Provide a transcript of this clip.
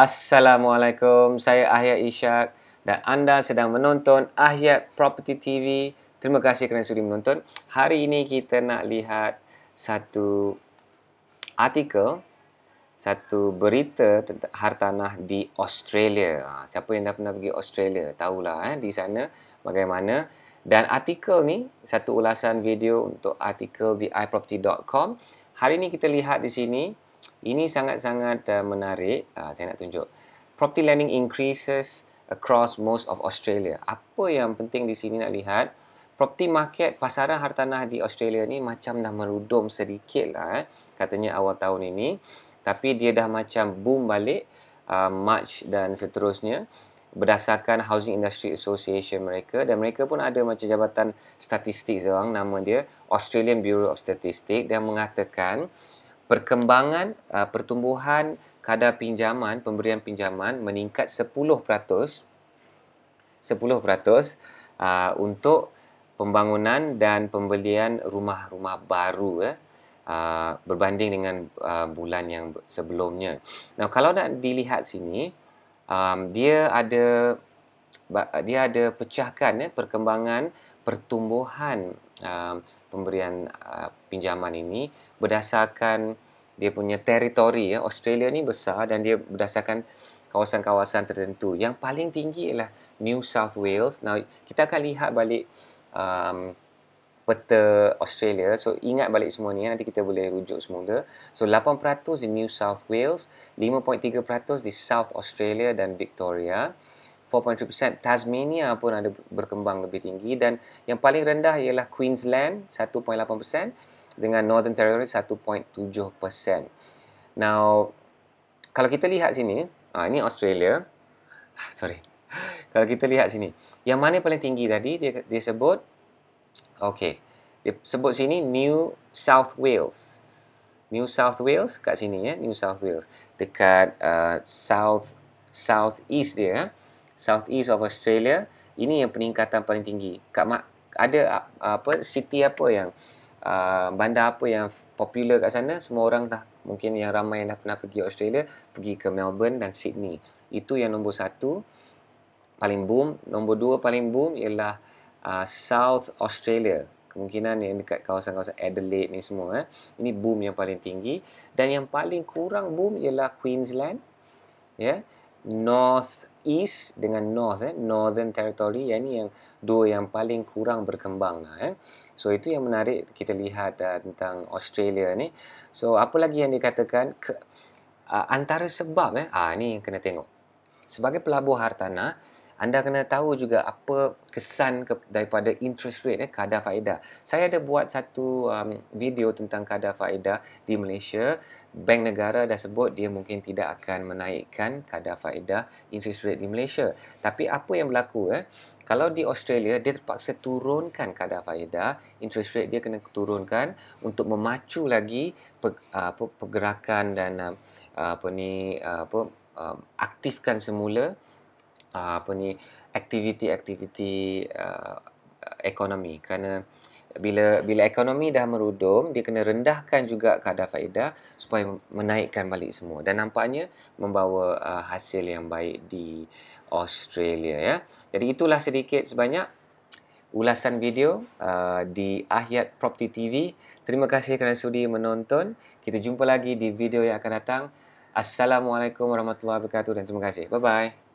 Assalamualaikum, saya Ahyat Ishak dan anda sedang menonton Ahyat Property TV. Terima kasih kerana sudah menonton. Hari ini kita nak lihat satu artikel, satu berita tentang hartanah di Australia. Ha, siapa yang dah pernah pergi Australia, tahulah eh, di sana bagaimana. Dan artikel ni, satu ulasan video untuk artikel di iProperty.com. Hari ini kita lihat di sini, ini sangat-sangat uh, menarik. Uh, saya nak tunjuk. Property lending increases across most of Australia. Apa yang penting di sini nak lihat, property market, pasaran hartanah di Australia ni macam dah merudum sedikit lah. Eh. Katanya awal tahun ini. Tapi dia dah macam boom balik uh, March dan seterusnya berdasarkan Housing Industry Association mereka dan mereka pun ada macam jabatan statistik seorang nama dia Australian Bureau of Statistics dan mengatakan perkembangan uh, pertumbuhan kadar pinjaman pemberian pinjaman meningkat 10% 10% uh, untuk pembangunan dan pembelian rumah-rumah baru ya uh, berbanding dengan uh, bulan yang sebelumnya. Nah, kalau nak dilihat sini um, dia ada dia ada pecahkan ya perkembangan pertumbuhan uh, pemberian uh, pinjaman ini berdasarkan dia punya teritori ya Australia ni besar dan dia berdasarkan kawasan-kawasan tertentu yang paling tinggi ialah New South Wales. Now kita akan lihat balik um, peta Australia. So ingat balik semua ni ya, nanti kita boleh rujuk semula. So 8% di New South Wales, 5.3% di South Australia dan Victoria. 4.3%. Tasmania pun ada berkembang lebih tinggi dan yang paling rendah ialah Queensland 1.8% dengan Northern Territory 1.7%. Now, kalau kita lihat sini, ah ini Australia. Sorry. Kalau kita lihat sini, yang mana paling tinggi tadi dia dia sebut Okey. Dia sebut sini New South Wales. New South Wales kat sini ya, New South Wales dekat uh, south south east dia ya. South East of Australia ini yang peningkatan paling tinggi. Kak Mak ada apa city apa yang uh, bandar apa yang popular kat sana semua orang dah mungkin yang ramai yang dah pernah pergi Australia pergi ke Melbourne dan Sydney. Itu yang nombor satu paling boom. Nombor dua paling boom ialah uh, South Australia. Kemungkinan yang dekat kawasan-kawasan Adelaide ni semua. Eh. Ini boom yang paling tinggi. Dan yang paling kurang boom ialah Queensland. Ya. Yeah. North East dengan North eh, Northern Territory yang ni yang dua yang paling kurang berkembang lah eh. So itu yang menarik kita lihat uh, tentang Australia ni. So apa lagi yang dikatakan ke, uh, antara sebab eh ah ni kena tengok. Sebagai pelabur hartanah, anda kena tahu juga apa kesan ke, daripada interest rate eh, kadar faedah. Saya ada buat satu um, video tentang kadar faedah di Malaysia. Bank negara dah sebut dia mungkin tidak akan menaikkan kadar faedah interest rate di Malaysia. Tapi apa yang berlaku eh? Kalau di Australia dia terpaksa turunkan kadar faedah, interest rate dia kena turunkan untuk memacu lagi apa pergerakan dan um, apa ni uh, apa um, aktifkan semula apa ni aktiviti-aktiviti uh, ekonomi kerana bila bila ekonomi dah merudum dia kena rendahkan juga kadar faedah supaya menaikkan balik semua dan nampaknya membawa uh, hasil yang baik di Australia ya. Jadi itulah sedikit sebanyak ulasan video uh, di Ahyat Property TV. Terima kasih kerana sudi menonton. Kita jumpa lagi di video yang akan datang. Assalamualaikum warahmatullahi wabarakatuh dan terima kasih. Bye bye.